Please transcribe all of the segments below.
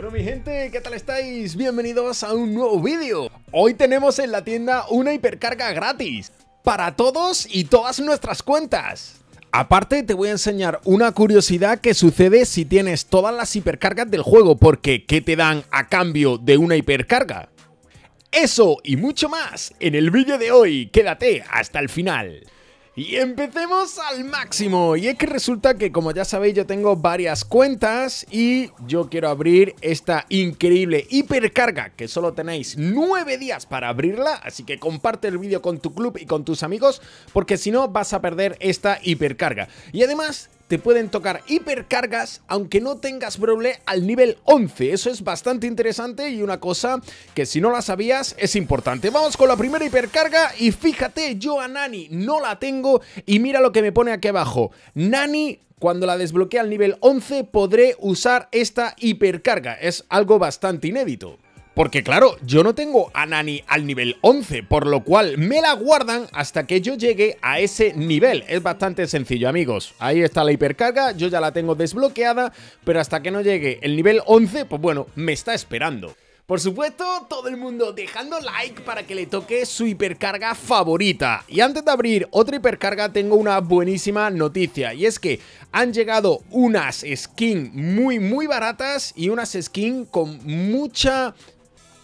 Bueno mi gente, ¿qué tal estáis? Bienvenidos a un nuevo vídeo Hoy tenemos en la tienda una hipercarga gratis Para todos y todas nuestras cuentas Aparte te voy a enseñar una curiosidad que sucede si tienes todas las hipercargas del juego Porque ¿qué te dan a cambio de una hipercarga? Eso y mucho más en el vídeo de hoy, quédate hasta el final y empecemos al máximo. Y es que resulta que, como ya sabéis, yo tengo varias cuentas y yo quiero abrir esta increíble hipercarga que solo tenéis nueve días para abrirla. Así que comparte el vídeo con tu club y con tus amigos porque si no vas a perder esta hipercarga. Y además te pueden tocar hipercargas aunque no tengas Brawler al nivel 11. Eso es bastante interesante y una cosa que si no la sabías es importante. Vamos con la primera hipercarga y fíjate, yo a Nani no la tengo y mira lo que me pone aquí abajo. Nani cuando la desbloquee al nivel 11 podré usar esta hipercarga. Es algo bastante inédito. Porque claro, yo no tengo a Nani al nivel 11, por lo cual me la guardan hasta que yo llegue a ese nivel. Es bastante sencillo, amigos. Ahí está la hipercarga, yo ya la tengo desbloqueada, pero hasta que no llegue el nivel 11, pues bueno, me está esperando. Por supuesto, todo el mundo dejando like para que le toque su hipercarga favorita. Y antes de abrir otra hipercarga tengo una buenísima noticia y es que han llegado unas skins muy muy baratas y unas skins con mucha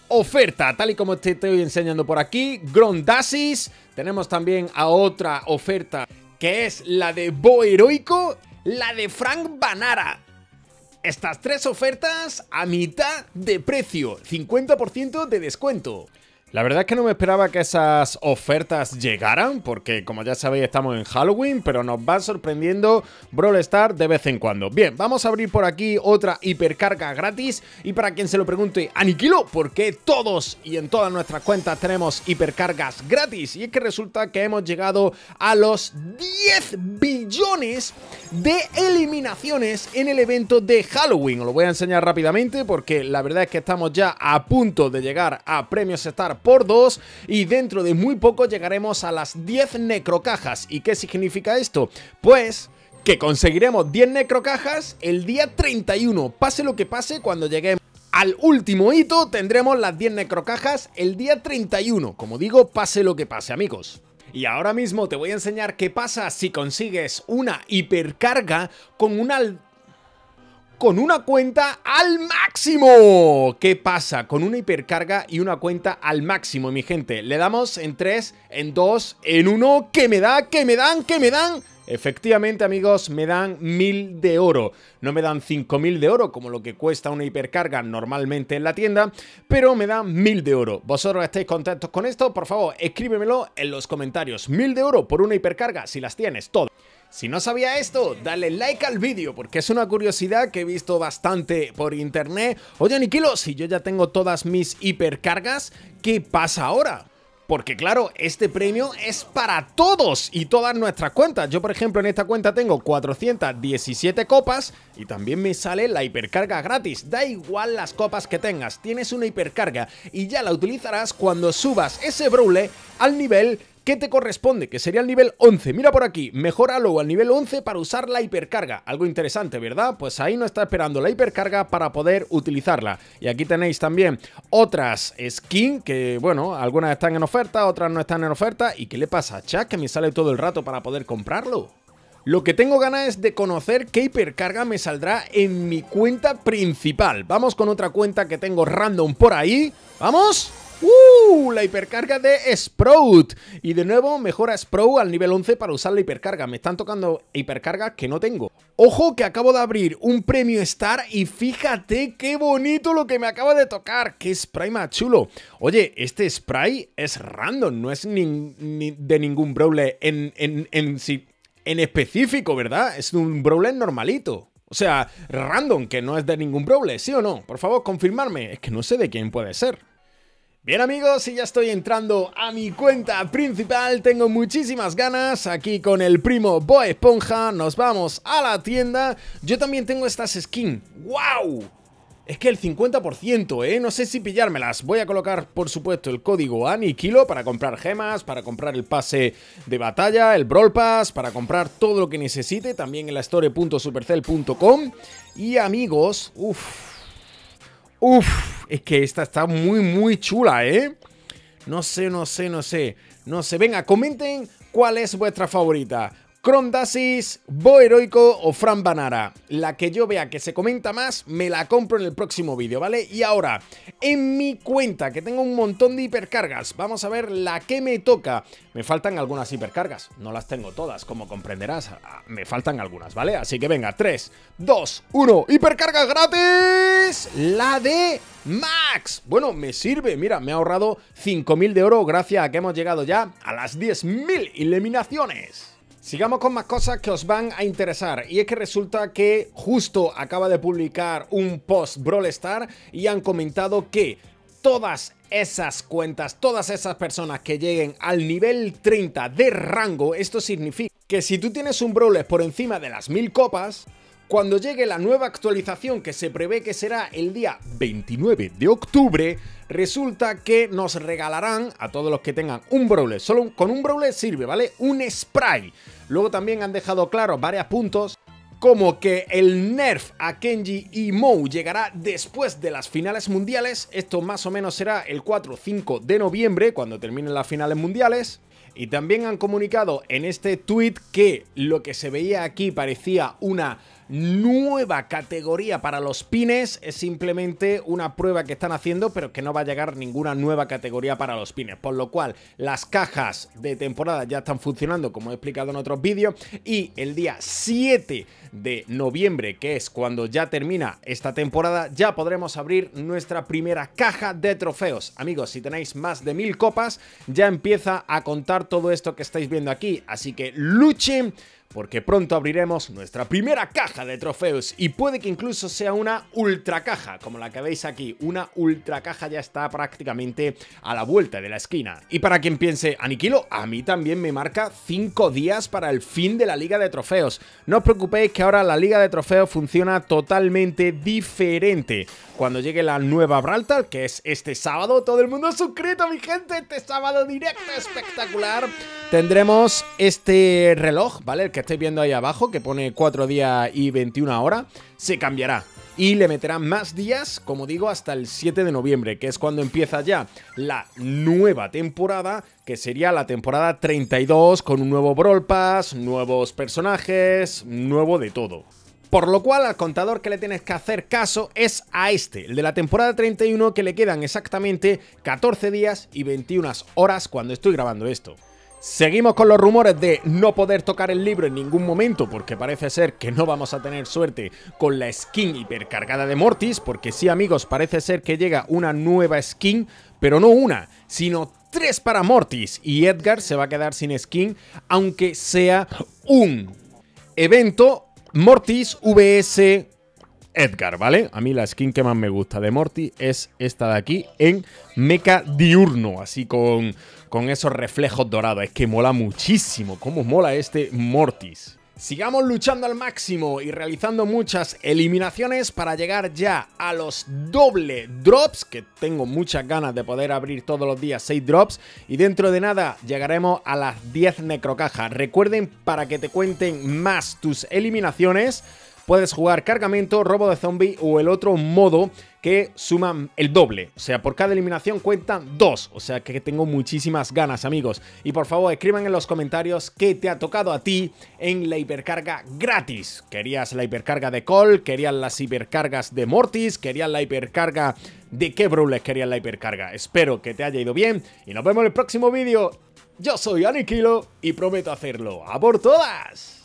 oferta, tal y como te estoy enseñando por aquí, Grondasis. Tenemos también a otra oferta que es la de Bo Heroico, la de Frank Banara. Estas tres ofertas a mitad de precio, 50% de descuento. La verdad es que no me esperaba que esas ofertas llegaran, porque como ya sabéis estamos en Halloween, pero nos va sorprendiendo Brawl Stars de vez en cuando. Bien, vamos a abrir por aquí otra hipercarga gratis, y para quien se lo pregunte, Aniquilo, Porque todos y en todas nuestras cuentas tenemos hipercargas gratis? Y es que resulta que hemos llegado a los 10 billones de eliminaciones en el evento de Halloween. Os lo voy a enseñar rápidamente porque la verdad es que estamos ya a punto de llegar a Premios Star por 2 y dentro de muy poco llegaremos a las 10 necrocajas. ¿Y qué significa esto? Pues que conseguiremos 10 necrocajas el día 31, pase lo que pase cuando lleguemos. Al último hito tendremos las 10 necrocajas el día 31, como digo, pase lo que pase amigos. Y ahora mismo te voy a enseñar qué pasa si consigues una hipercarga con una con una cuenta al máximo. ¿Qué pasa? Con una hipercarga y una cuenta al máximo, mi gente. Le damos en 3, en 2, en 1. ¿Qué me da? ¿Qué me dan? ¿Qué me dan? Efectivamente, amigos, me dan 1000 de oro. No me dan 5000 de oro, como lo que cuesta una hipercarga normalmente en la tienda, pero me dan 1000 de oro. ¿Vosotros estáis contentos con esto? Por favor, escríbemelo en los comentarios. 1000 de oro por una hipercarga, si las tienes todo. Si no sabía esto, dale like al vídeo porque es una curiosidad que he visto bastante por internet. Oye, Aniquilo, si yo ya tengo todas mis hipercargas, ¿qué pasa ahora? Porque claro, este premio es para todos y todas nuestras cuentas. Yo, por ejemplo, en esta cuenta tengo 417 copas y también me sale la hipercarga gratis. Da igual las copas que tengas, tienes una hipercarga y ya la utilizarás cuando subas ese brule al nivel ¿Qué te corresponde? Que sería el nivel 11. Mira por aquí, mejora luego al nivel 11 para usar la hipercarga. Algo interesante, ¿verdad? Pues ahí no está esperando la hipercarga para poder utilizarla. Y aquí tenéis también otras skins que, bueno, algunas están en oferta, otras no están en oferta. ¿Y qué le pasa a que me sale todo el rato para poder comprarlo? Lo que tengo ganas es de conocer qué hipercarga me saldrá en mi cuenta principal. Vamos con otra cuenta que tengo random por ahí. ¡Vamos! ¡Uh! La hipercarga de Sprout. Y de nuevo, mejora Sprout al nivel 11 para usar la hipercarga. Me están tocando hipercargas que no tengo. Ojo que acabo de abrir un premio Star y fíjate qué bonito lo que me acaba de tocar. ¡Qué spray más chulo! Oye, este spray es random, no es de ningún Brawler en, en, en, en específico, ¿verdad? Es un Brawler normalito. O sea, random, que no es de ningún Brawler, ¿sí o no? Por favor, confirmarme. Es que no sé de quién puede ser. Bien amigos, y ya estoy entrando a mi cuenta principal, tengo muchísimas ganas, aquí con el primo Bo Esponja, nos vamos a la tienda, yo también tengo estas skins, ¡wow! Es que el 50%, ¿eh? No sé si pillármelas. Voy a colocar, por supuesto, el código Anikilo para comprar gemas, para comprar el pase de batalla, el Brawl Pass, para comprar todo lo que necesite, también en la store.supercell.com. Y amigos, uff, uff, es que esta está muy, muy chula, ¿eh? No sé, no sé, no sé. No sé. Venga, comenten cuál es vuestra favorita. crondasis Bo Heroico o Fran Banara. La que yo vea que se comenta más, me la compro en el próximo vídeo, ¿vale? Y ahora, en mi cuenta, que tengo un montón de hipercargas, vamos a ver la que me toca. Me faltan algunas hipercargas, no las tengo todas, como comprenderás, ah, me faltan algunas, ¿vale? Así que venga, 3, 2, 1, hipercargas gratis, la de Max. Bueno, me sirve. Mira, me ha ahorrado 5.000 de oro gracias a que hemos llegado ya a las 10.000 eliminaciones. Sigamos con más cosas que os van a interesar. Y es que resulta que justo acaba de publicar un post Brawl Star y han comentado que todas esas cuentas, todas esas personas que lleguen al nivel 30 de rango, esto significa que si tú tienes un Brawler por encima de las 1000 copas, cuando llegue la nueva actualización que se prevé que será el día 29 de octubre, resulta que nos regalarán a todos los que tengan un Brawler. Solo con un Brawler sirve, ¿vale? Un spray. Luego también han dejado claros varios puntos como que el nerf a Kenji y Mo llegará después de las finales mundiales, esto más o menos será el 4-5 o de noviembre, cuando terminen las finales mundiales. Y también han comunicado en este tweet que lo que se veía aquí parecía una nueva categoría para los pines. Es simplemente una prueba que están haciendo, pero que no va a llegar ninguna nueva categoría para los pines. Por lo cual, las cajas de temporada ya están funcionando, como he explicado en otros vídeos. Y el día 7 de noviembre, que es cuando ya termina esta temporada, ya podremos abrir nuestra primera caja de trofeos. Amigos, si tenéis más de mil copas, ya empieza a contar todo esto que estáis viendo aquí. Así que luchen porque pronto abriremos nuestra primera caja de trofeos y puede que incluso sea una ultra caja, como la que veis aquí, una ultra caja ya está prácticamente a la vuelta de la esquina. Y para quien piense, Aniquilo, a mí también me marca 5 días para el fin de la liga de trofeos. No os preocupéis que ahora la liga de trofeos funciona totalmente diferente. Cuando llegue la nueva Braltal, que es este sábado, todo el mundo suscrito, mi gente, este sábado directo espectacular Tendremos este reloj, ¿vale? El que estáis viendo ahí abajo, que pone 4 días y 21 horas, se cambiará. Y le meterán más días, como digo, hasta el 7 de noviembre, que es cuando empieza ya la nueva temporada, que sería la temporada 32, con un nuevo Brawl Pass, nuevos personajes, nuevo de todo. Por lo cual al contador que le tienes que hacer caso es a este, el de la temporada 31 que le quedan exactamente 14 días y 21 horas cuando estoy grabando esto. Seguimos con los rumores de no poder tocar el libro en ningún momento porque parece ser que no vamos a tener suerte con la skin hipercargada de Mortis porque sí amigos, parece ser que llega una nueva skin, pero no una, sino tres para Mortis y Edgar se va a quedar sin skin aunque sea un evento Mortis VS Edgar, ¿vale? A mí la skin que más me gusta de Morty es esta de aquí en Mecha Diurno, así con, con esos reflejos dorados. Es que mola muchísimo, cómo mola este Mortis. Sigamos luchando al máximo y realizando muchas eliminaciones para llegar ya a los doble drops, que tengo muchas ganas de poder abrir todos los días 6 drops, y dentro de nada llegaremos a las 10 necrocajas. Recuerden, para que te cuenten más tus eliminaciones, puedes jugar cargamento, robo de zombie o el otro modo que suman el doble. O sea, por cada eliminación cuentan dos. O sea que tengo muchísimas ganas, amigos. Y por favor, escriban en los comentarios qué te ha tocado a ti en la hipercarga gratis. ¿Querías la hipercarga de Cole? ¿Querías las hipercargas de Mortis? ¿Querías la hipercarga de qué querías la hipercarga? Espero que te haya ido bien y nos vemos en el próximo vídeo. Yo soy Aniquilo y prometo hacerlo. ¡A por todas!